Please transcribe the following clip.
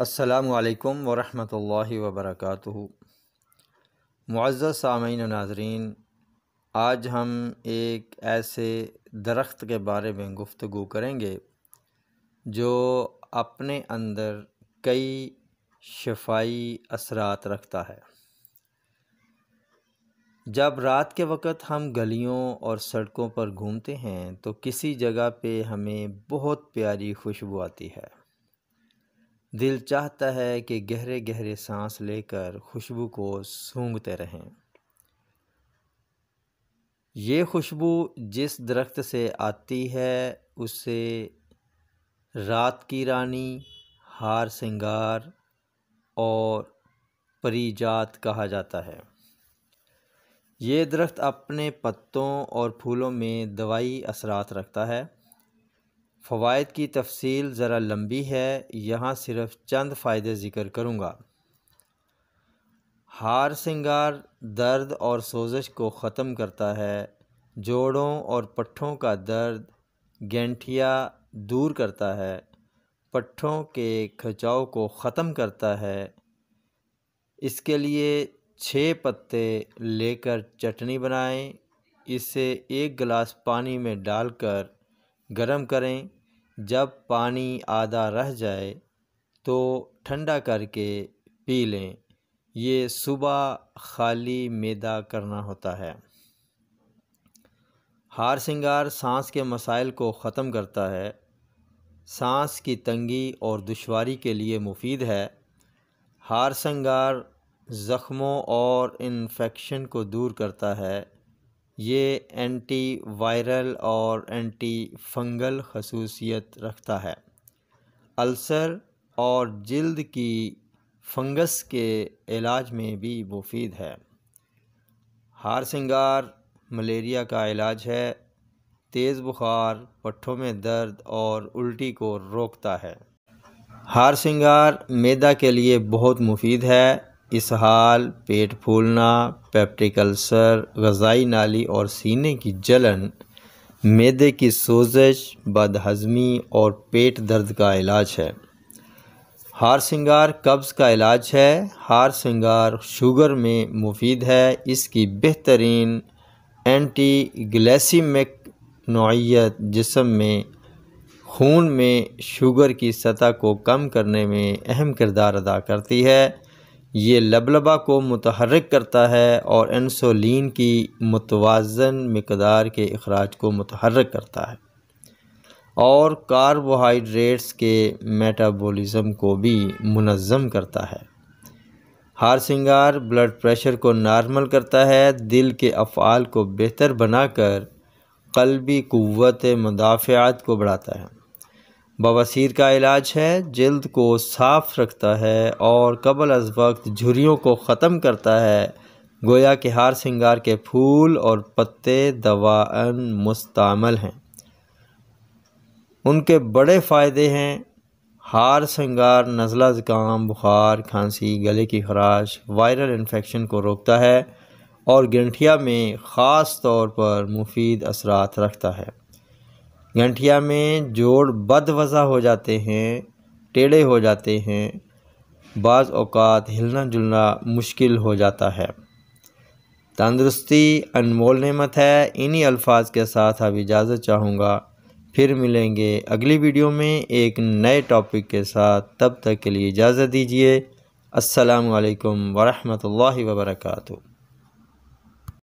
असलकम वरहल वबरक मुआज़ सामीन नाजरीन आज हम एक ऐसे दरख्त के बारे में गुफ्तु करेंगे जो अपने अंदर कई शफाई असरात रखता है जब रात के वक़्त हम गलियों और सड़कों पर घूमते हैं तो किसी जगह पे हमें बहुत प्यारी खुशबू आती है दिल चाहता है कि गहरे गहरे सांस लेकर खुशबू को सूंघते रहें ये खुशबू जिस दरख्त से आती है उसे रात की रानी हार सिंगार और जात कहा जाता है ये दरख्त अपने पत्तों और फूलों में दवाई असरात रखता है फ़वाद की तफसील ज़रा लंबी है यहाँ सिर्फ चंद फ़ायदे ज़िक्र करूँगा हार सिंगार दर्द और सोजश को ख़त्म करता है जोड़ों और पट्ठों का दर्द गेंठिया दूर करता है पट्ठों के खचाव को ख़त्म करता है इसके लिए छः पत्ते लेकर चटनी बनाएं इसे एक गिलास पानी में डालकर गरम करें जब पानी आधा रह जाए तो ठंडा करके पी लें ये सुबह खाली मैदा करना होता है हार सिंगार सांस के मसाइल को ख़त्म करता है सांस की तंगी और दुश्वारी के लिए मुफीद है हार सिंगार ज़ख्मों और इन्फेक्शन को दूर करता है ये एंटी वायरल और एंटी फंगल खसूसियत रखता है अल्सर और जल्द की फंगस के इलाज में भी मुफीद है हार सिंगार मलेरिया का इलाज है तेज़ बुखार पट्ठों में दर्द और उल्टी को रोकता है हार सिंगार मैदा के लिए बहुत मुफीद है इसहाल पेट फूलना पेप्टिक अल्सर गज़ाई नाली और सीने की जलन मैदे की सोजश बदहज़मी और पेट दर्द का इलाज है हार सिंगार कब्ज़ का इलाज है हार सिंगार शुगर में मुफीद है इसकी बेहतरीन एंटी ग्लैसीमिक नौीयत जिसम में खून में शुगर की सतह को कम करने में अहम किरदार अदा करती है ये लबलबा को मतहरक करता है और इंसुलिन की मतवाज़न मकदार के अखराज को मतहरक करता है और कार्बोहाइड्रेट्स के मेटाबॉलिज़्म को भी मुनज़म करता है हार सिंगार ब्लड प्रेशर को नॉर्मल करता है दिल के अफ़ाल को बेहतर बनाकर कलबी क़वत मदाफ़ात को बढ़ाता है बवासीर का इलाज है जल्द को साफ़ रखता है और कबल अज वक्त झुरियों को ख़त्म करता है गोया के हार सिंगार के फूल और पत्ते दवा मुस्तमल हैं उनके बड़े फ़ायदे हैं हार सिंगार नज़ला ज़ुकाम बुखार खांसी गले की खराश वायरल इन्फेक्शन को रोकता है और गंठिया में ख़ास तौर पर मुफीद असरात रखता है गंठिया में जोड़ वजा हो जाते हैं टेढ़े हो जाते हैं बाज़ अवकात हिलना जुलना मुश्किल हो जाता है तंदरुस्ती अनमोल नमत है इन्हीं अल्फाज के साथ अब इजाज़त चाहूँगा फिर मिलेंगे अगली वीडियो में एक नए टॉपिक के साथ तब तक के लिए इजाज़त दीजिए असलकम वरहमल वर्का